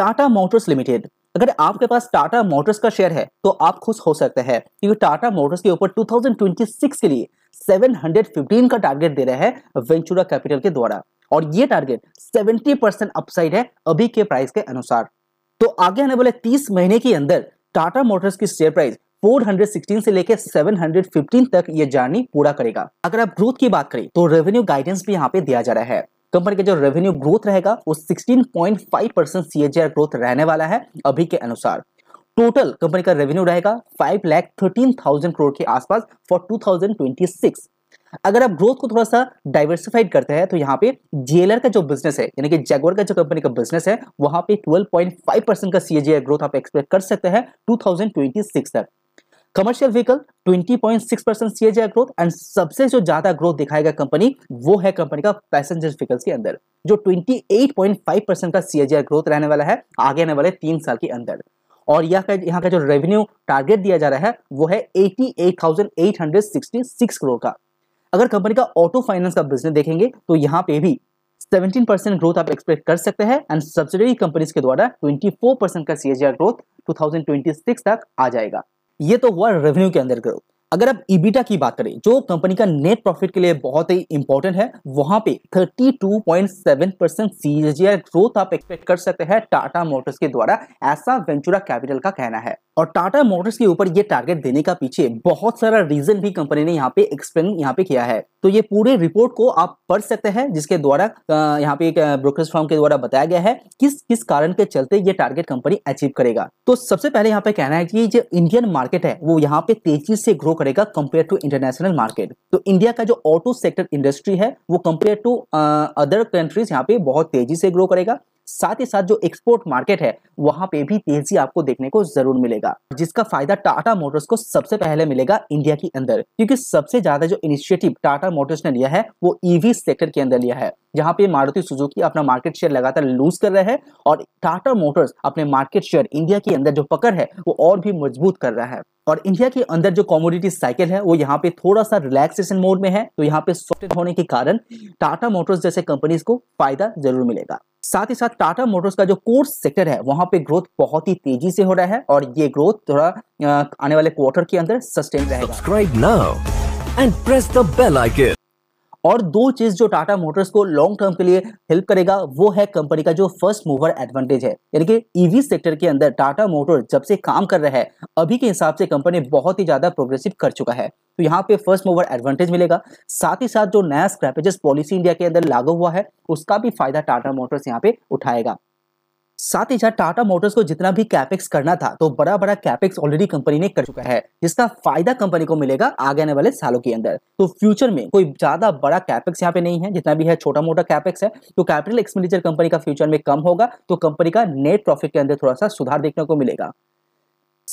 Tata Motors limited अगर आपके पास टाटा मोटर्स का शेयर है तो आप खुश हो सकते हैं क्योंकि टाटा मोटर्स के ऊपर 2026 के लिए 715 का टारगेट दे रहे हैं वेंचुरा कैपिटल के द्वारा और ये टारगेट 70 परसेंट अपसाइड है अभी के प्राइस के अनुसार तो आगे आने वाले 30 महीने के अंदर टाटा मोटर्स की शेयर प्राइस 416 से लेकर 715 तक ये जर्नी पूरा करेगा अगर आप ग्रोथ की बात करें तो रेवेन्यू गाइडेंस भी यहाँ पे दिया जा रहा है कंपनी का जो रेवेन्यू ग्रोथ रहेगा वो 16.5 परसेंट सी ग्रोथ रहने वाला है अभी के अनुसार टोटल कंपनी का रेवेन्यू रहेगा five lakh thirteen thousand crore के आसपास फॉर 2026 अगर आप ग्रोथ को थोड़ा सा डाइवर्सिफाइड करते हैं तो यहाँ पे जेलर का जो बिजनेस है यानी कि जैगवर का जो कंपनी का बिजनेस है वहां पे 12.5 परसेंट का सीएजीआर ग्रोथ आप एक्सपेक्ट कर सकते हैं 2026 तक commercial vehicle 20.6 percent C growth and सबसे जो ज्यादा ग्रोथ दिखाएगा कंपनी वो है कंपनी का पैसेंजर व्हीकल्स के अंदर जो 28.5 परसेंट का सी ग्रोथ रहने वाला है आगे आने वाले तीन साल के अंदर और यहाँ का यहाँ का जो रेवेन्यू टारगेट दिया जा रहा है वो है 88,866 करोड़ का अगर कंपनी का ऑटो फाइनेंस का बिजनेस देखेंगे तो यहाँ पे भी 17 परसेंट ग्रोथ आप एक्सपेक्ट कर सकते हैं एंड सब्सिडरी कंपनीज के द्वारा 24 परसेंट का सी ग्रोथ 2026 तक आ जाएगा ये तो हुआ रेवेन्यू के अंदर ग्रोथ अगर आप इबिटा की बात करें जो कंपनी का नेट प्रॉफिट के लिए बहुत ही इंपॉर्टेंट है वहां पे 32.7 परसेंट सीजीआर ग्रोथ आप एक्सपेक्ट कर सकते हैं टाटा मोटर्स के द्वारा ऐसा वेंचुरा कैपिटल का कहना है और टाटा मोटर्स के ऊपर ये टारगेट देने का पीछे बहुत सारा रीजन भी कंपनी ने यहाँ पे एक्सप्लेन यहाँ पे किया है तो ये पूरे रिपोर्ट को आप पढ़ सकते हैं जिसके द्वारा यहाँ पे एक ब्रोकर फॉर्म के द्वारा बताया गया है किस किस कारण के चलते ये टारगेट कंपनी अचीव करेगा तो सबसे पहले यहाँ पे कहना है कि जो इंडियन मार्केट है वो यहाँ पे तेजी से ग्रो करेगा कंपेयर टू इंटरनेशनल मार्केट तो इंडिया का जो ऑटो सेक्टर इंडस्ट्री है वो कंपेयर टू अदर कंट्रीज यहाँ पे बहुत तेजी से ग्रो करेगा साथ ही साथ जो एक्सपोर्ट मार्केट है वहां पे भी तेजी आपको देखने को जरूर मिलेगा जिसका फायदा टाटा मोटर्स को सबसे पहले मिलेगा इंडिया के अंदर क्योंकि सबसे ज्यादा जो इनिशिएटिव टाटा मोटर्स ने लिया है वो ईवी e सेक्टर के अंदर लिया है जहां पे मारुति सुजुकी अपना मार्केट शेयर लगातार लूज कर रहे हैं और टाटा मोटर्स अपने मार्केट शेयर इंडिया के अंदर जो पकड़ है वो और भी मजबूत कर रहा है और इंडिया के अंदर जो कॉमोडिटी साइकिल है वो यहाँ पे थोड़ा सा रिलैक्सेशन मोड में है तो यहाँ पे सॉफ्टेड होने के कारण टाटा मोटर्स जैसे कंपनीज को फायदा जरूर मिलेगा साथ ही साथ टाटा मोटर्स का जो कोर सेक्टर है वहां पे ग्रोथ बहुत ही तेजी से हो रहा है और ये ग्रोथ थोड़ा आने वाले क्वार्टर के अंदर सस्टेन रहेगा एंड प्रेस द बेल और दो चीज जो टाटा मोटर्स को लॉन्ग टर्म के लिए हेल्प करेगा वो है कंपनी का जो फर्स्ट मूवर एडवांटेज है यानी कि ईवी e सेक्टर के अंदर टाटा मोटर जब से काम कर रहा है अभी के हिसाब से कंपनी बहुत ही ज्यादा प्रोग्रेसिव कर चुका है तो यहाँ पे फर्स्ट मूवर एडवांटेज मिलेगा साथ ही साथ जो नया स्क्रैपेजेस पॉलिसी इंडिया के अंदर लागू हुआ है उसका भी फायदा टाटा मोटर्स यहाँ पे उठाएगा साथ ही साथ टाटा मोटर्स को जितना भी कैपेक्स करना था तो बड़ा बड़ा कैपेक्स ऑलरेडी कंपनी ने कर चुका है जिसका फायदा कंपनी को मिलेगा आगे आने वाले सालों के अंदर तो फ्यूचर में कोई ज्यादा बड़ा कैपेक्स यहाँ पे नहीं है जितना भी है छोटा मोटा कैपेक्स है तो कैपिटल एक्सपेंडिचर कंपनी का फ्यूचर में कम होगा तो कंपनी का नेट प्रॉफिट के अंदर थोड़ा सा सुधार देखने को मिलेगा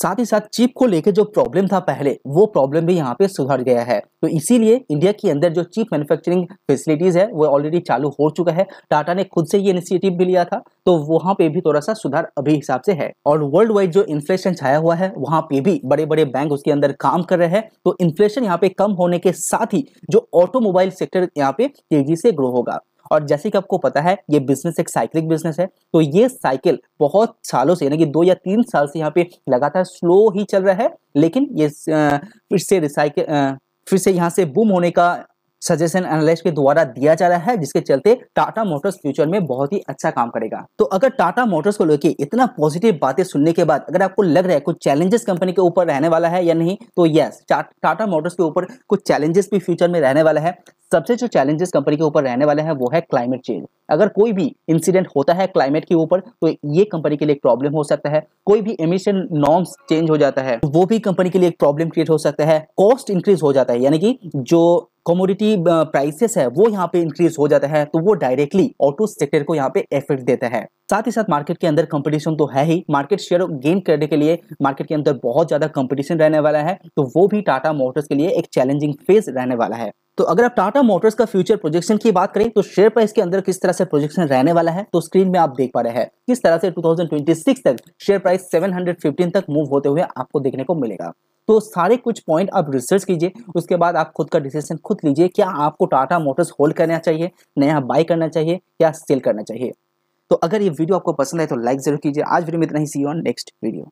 साथ ही साथ चिप को लेकर जो प्रॉब्लम था पहले वो प्रॉब्लम भी यहाँ पे सुधर गया है तो इसीलिए इंडिया के अंदर जो चिप मैन्युफैक्चरिंग फैसिलिटीज है वो ऑलरेडी चालू हो चुका है टाटा ने खुद से ये इनिशिएटिव भी लिया था तो वहाँ पे भी थोड़ा सा सुधार अभी हिसाब से है और वर्ल्ड वाइड जो इन्फ्लेशन छाया हुआ है वहाँ पे भी बड़े बड़े बैंक उसके अंदर काम कर रहे हैं तो इन्फ्लेशन यहाँ पे कम होने के साथ ही जो ऑटोमोबाइल सेक्टर यहाँ पे तेजी से ग्रो होगा और जैसे कि आपको पता है ये बिजनेस एक साइकिल बिजनेस है तो ये साइकिल बहुत सालों से यानी कि दो या तीन साल से यहाँ पे लगातार स्लो ही चल रहा है लेकिन ये फिर से रिसाइकिल फिर से यहाँ से बूम होने का सजेशन एनालिस्ट के द्वारा दिया जा रहा है जिसके चलते टाटा मोटर्स फ्यूचर में बहुत ही अच्छा काम करेगा तो अगर टाटा मोटर्स को लेकर इतना पॉजिटिव बातें सुनने के बाद अगर आपको लग रहा है कुछ चैलेंजेस कंपनी के ऊपर रहने वाला है या नहीं तो यस टाटा मोटर्स के ऊपर कुछ चैलेंजेस भी फ्यूचर में रहने वाला है सबसे जो चैलेंजेस कंपनी के ऊपर रहने वाले हैं वो है क्लाइमेट चेंज अगर कोई भी इंसिडेंट होता है क्लाइमेट के ऊपर तो ये कंपनी के लिए एक प्रॉब्लम हो सकता है कोई भी एमिशन नॉर्म्स चेंज हो जाता है वो भी कंपनी के लिए एक प्रॉब्लम क्रिएट हो सकता है कॉस्ट इंक्रीज हो जाता है यानी कि जो कॉमोडिटी प्राइसेस uh, है वो यहाँ पे इंक्रीज हो जाता है तो वो डायरेक्टली ऑटो सेक्टर को यहाँ पे इफेक्ट देता है साथ ही साथ मार्केट के अंदर कंपटीशन तो है ही मार्केट शेयर गेन करने के लिए मार्केट के अंदर बहुत ज्यादा कंपटीशन रहने वाला है तो वो भी टाटा मोटर्स के लिए एक चैलेंजिंग फेज रहने वाला है तो अगर आप टाटा मोटर्स का फ्यूचर प्रोजेक्शन की बात करें तो शेयर प्राइस के अंदर किस तरह से प्रोजेक्शन रहने वाला है तो स्क्रीन में आप देख पा रहे हैं किस तरह से 2026 तक शेयर प्राइस 715 तक मूव होते हुए आपको देखने को मिलेगा तो सारे कुछ पॉइंट आप रिसर्च कीजिए उसके बाद आप खुद का डिसीजन खुद लीजिए क्या आपको टाटा मोटर्स होल्ड करना चाहिए नया बाय करना चाहिए या सेल करना चाहिए तो अगर ये वीडियो आपको पसंद है तो लाइक जरूर कीजिए आज वीडियो में इतना ही सी ऑन नेक्स्ट वीडियो